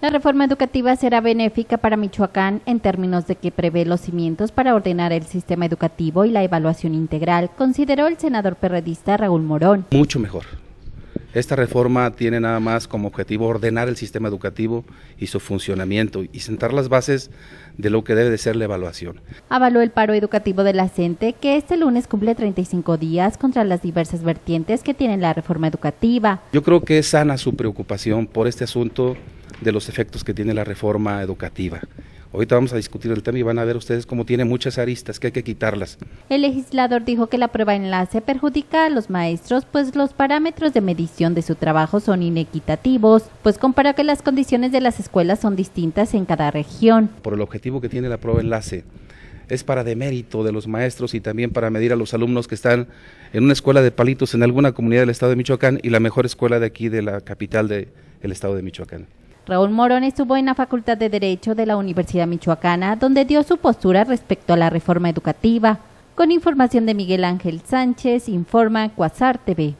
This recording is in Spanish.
La reforma educativa será benéfica para Michoacán en términos de que prevé los cimientos para ordenar el sistema educativo y la evaluación integral, consideró el senador perredista Raúl Morón. Mucho mejor. Esta reforma tiene nada más como objetivo ordenar el sistema educativo y su funcionamiento y sentar las bases de lo que debe de ser la evaluación. Avaló el paro educativo de la CENTE que este lunes cumple 35 días contra las diversas vertientes que tiene la reforma educativa. Yo creo que es sana su preocupación por este asunto de los efectos que tiene la reforma educativa. Ahorita vamos a discutir el tema y van a ver ustedes cómo tiene muchas aristas que hay que quitarlas. El legislador dijo que la prueba enlace perjudica a los maestros, pues los parámetros de medición de su trabajo son inequitativos, pues compara que las condiciones de las escuelas son distintas en cada región. Por el objetivo que tiene la prueba enlace, es para demérito de los maestros y también para medir a los alumnos que están en una escuela de palitos en alguna comunidad del estado de Michoacán y la mejor escuela de aquí de la capital del estado de Michoacán. Raúl Morón estuvo en la Facultad de Derecho de la Universidad Michoacana, donde dio su postura respecto a la reforma educativa. Con información de Miguel Ángel Sánchez, informa Cuasar TV.